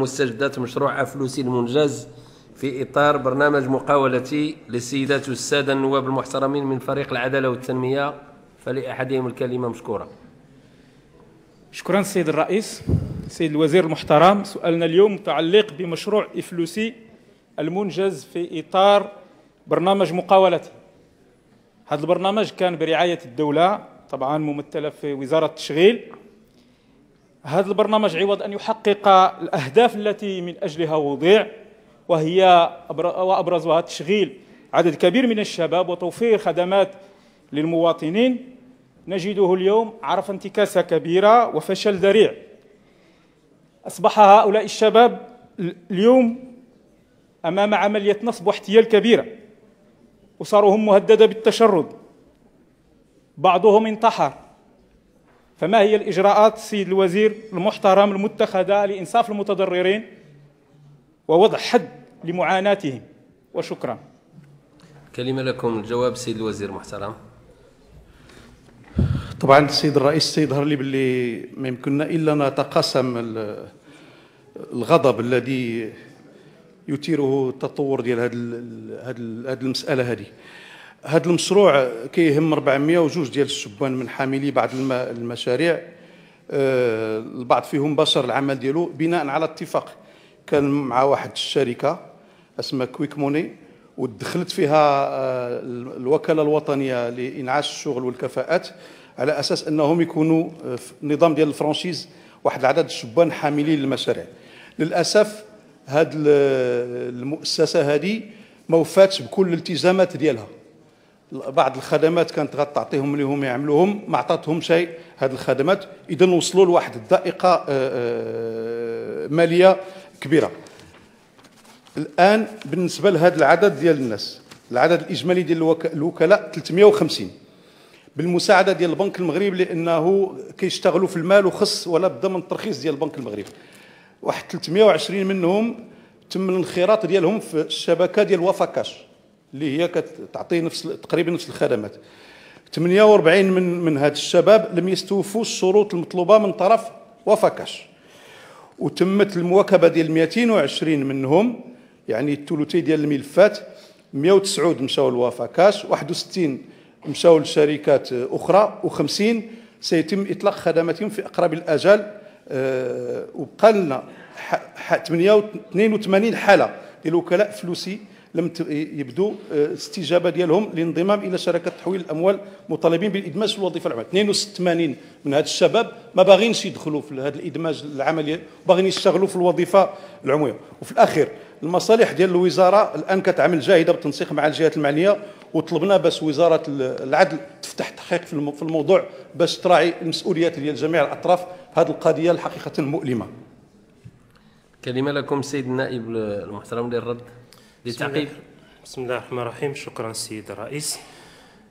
مستجدات مشروع أفلوسي المنجز في إطار برنامج مقاولتي للسيدات والسادة النواب المحترمين من فريق العدالة والتنمية فلأحدهم الكلمة مشكورة شكرا سيد الرئيس سيد الوزير المحترم سؤالنا اليوم متعلق بمشروع إفلوسي المنجز في إطار برنامج مقاولتي هذا البرنامج كان برعاية الدولة طبعا ممثلة في وزارة التشغيل هذا البرنامج عوض أن يحقق الأهداف التي من أجلها وضع وهي وأبرزها تشغيل عدد كبير من الشباب وتوفير خدمات للمواطنين نجده اليوم عرف انتكاسة كبيرة وفشل ذريع أصبح هؤلاء الشباب اليوم أمام عملية نصب واحتيال كبيرة أسرهم مهددة بالتشرد بعضهم انتحر فما هي الإجراءات سيد الوزير المحترم المتخذة لإنصاف المتضررين ووضع حد لمعاناتهم وشكرا كلمة لكم الجواب سيد الوزير محترم طبعا السيد الرئيس سيظهر لي باللي ما يمكننا إلا نتقاسم الغضب الذي يثيره التطور ديال هذه المسألة هذه هذا المشروع كيهم 402 ديال الشبان من حاملي بعض المشاريع آه، البعض فيهم بشر العمل ديالو بناء على اتفاق كان مع واحد الشركه اسمها كويك موني ودخلت فيها آه، الوكاله الوطنيه لانعاش الشغل والكفاءات على اساس انهم يكونوا آه، في نظام ديال الفرانشيز واحد العدد الشبان حاملين للمشاريع للاسف هاد المؤسسه هذه ما وفاتش بكل الالتزامات ديالها بعض الخدمات كانت غتعطيهم لهم يعملوهم ما عطاتهم شيء هذه الخدمات اذا وصلوا لواحد الضائقه آه، آه، ماليه كبيره الان بالنسبه لهذا العدد ديال الناس العدد الاجمالي ديال الوكلاء 350 بالمساعده ديال البنك المغرب لانه كيشتغلوا في المال وخص ولا بد من الترخيص ديال البنك المغرب واحد 320 منهم تم الانخراط ديالهم في الشبكه ديال وفاكاش اللي هي كتعطي نفس تقريبا نفس الخدمات 48 من من هاد الشباب لم يستوفوا الشروط المطلوبه من طرف وفكاش وتمت المواكبه ديال 220 منهم يعني الثلثي ديال الملفات 109 مشاو لوافاكاش 61 مشاو لشركات اخرى و50 سيتم اطلاق خدماتهم في اقرب الاجال آه، وبقى لنا 82 حاله ديال وكلاء فلوسي لم يبدو آه، استجابه ديالهم للانضمام الى شركه تحويل الاموال مطالبين بالادماج في الوظيفه العمل 82 من هاد الشباب ما باغينش يدخلوا في هذا الادماج العملي باغيين يشتغلوا في الوظيفه العموميه وفي الاخير المصالح ديال الوزاره الان كتعمل جاهده بالتنسيق مع الجهات المعنيه وطلبنا باش وزاره العدل تفتح تحقيق في الموضوع باش تراعي المسؤوليات ديال جميع الاطراف هذه القضيه حقيقه مؤلمه كلمه لكم سيد النائب المحترم للرد للتعقيب بسم الله الرحمن الرحيم شكرا السيد الرئيس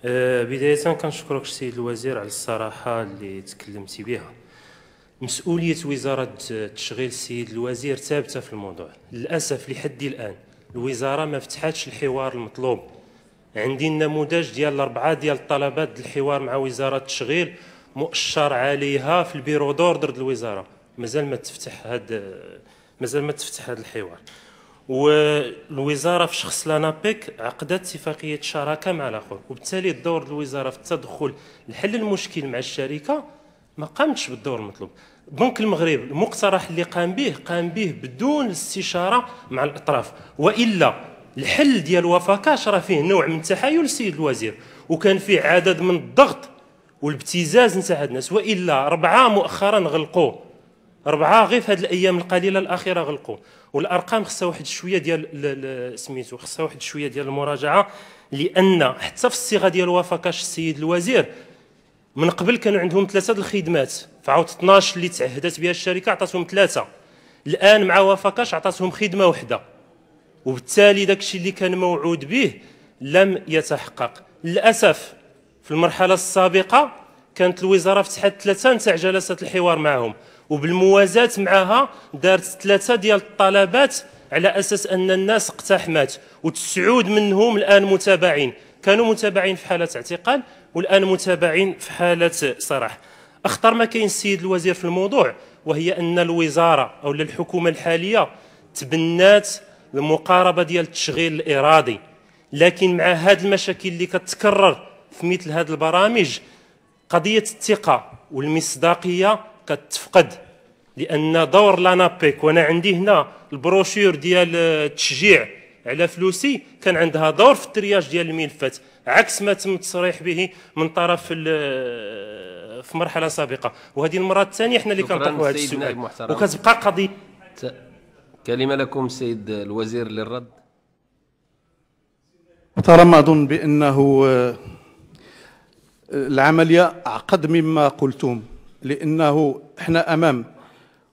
آه، بداية كنشكرك السيد الوزير على الصراحة اللي تكلمتي بها مسؤولية وزارة التشغيل السيد الوزير ثابتة في الموضوع للأسف لحد الآن الوزارة ما فتحتش الحوار المطلوب عندي النموذج ديال الأربعة ديال الطلبات الحوار مع وزارة التشغيل مؤشر عليها في البيرو دوردر الوزارة مازال ما تفتح هذا مازال ما تفتح هذا الحوار والوزاره في شخص لانابيك عقدت اتفاقيه شراكه مع الاخر وبالتالي الدور الوزاره في التدخل لحل المشكل مع الشركه ما قامتش بالدور المطلوب بنك المغرب المقترح اللي قام به قام به بدون الاستشاره مع الاطراف والا الحل ديال وفاكاش راه فيه نوع من تحايل السيد الوزير وكان فيه عدد من الضغط والابتزاز نتاع هاد الناس والا ربعه مؤخرا غلقوه أربعة غير في هذه الأيام القليلة الأخيرة غلقوا والأرقام خصها واحد شوية ديال سميتو خصها واحد شوية ديال المراجعة لأن حتى في الصيغة ديال وفاكاش السيد الوزير من قبل كانوا عندهم ثلاثة الخدمات فعاود 12 اللي تعهدت بها الشركة عطاتهم ثلاثة الآن مع وفاكاش عطاتهم خدمة واحدة وبالتالي داكشي اللي كان موعود به لم يتحقق للأسف في المرحلة السابقة كانت الوزاره فتحت ثلاثه نتاع جلسات الحوار معهم وبالموازاه معها دارت ثلاثه ديال الطلبات على اساس ان الناس اقتحمت وتسعود منهم الان متابعين كانوا متابعين في حاله اعتقال والان متابعين في حاله صراح اخطر ما كاين السيد الوزير في الموضوع وهي ان الوزاره او الحكومه الحاليه تبنات المقاربه ديال التشغيل الارادي لكن مع هذه المشاكل اللي كتكرر في مثل هذه البرامج قضيه الثقه والمصداقيه كتفقد لان دور لانابيك وانا عندي هنا البروشير ديال التشجيع على فلوسي كان عندها دور في الترياج ديال الملفات عكس ما تم التصريح به من طرف في مرحله سابقه وهذه المره الثانيه حنا اللي كنطرحوا هذا السؤال وكتبقى قضيه كلمه لكم السيد الوزير للرد ترى ما اظن بانه العملية أعقد مما قلتم لأنه إحنا أمام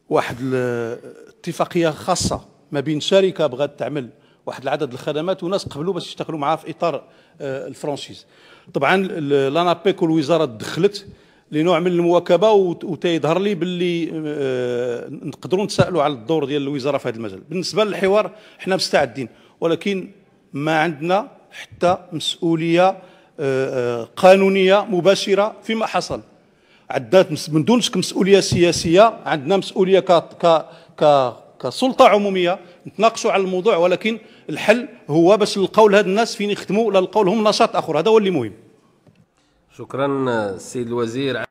واحد الاتفاقية خاصة ما بين شركة بغات تعمل واحد العدد الخدمات وناس قبلوا باش يشتغلوا معاها في إطار آه، الفرانشيز طبعا لانابيك والوزارة دخلت لنوع من المواكبه وتيظهر لي باللي آه، نقدروا نتسائلوا على الدور ديال الوزاره في هذا المجال بالنسبه للحوار إحنا مستعدين ولكن ما عندنا حتى مسؤوليه آه، آه، قانونيه مباشره فيما حصل عندنا من دون مسؤوليه سياسيه عندنا مسؤوليه ك ك ك كسلطه عموميه نتناقشوا على الموضوع ولكن الحل هو باش نلقاو لهاد الناس فين يخدموا لا لهم نشاط اخر هذا هو اللي مهم شكرا السيد الوزير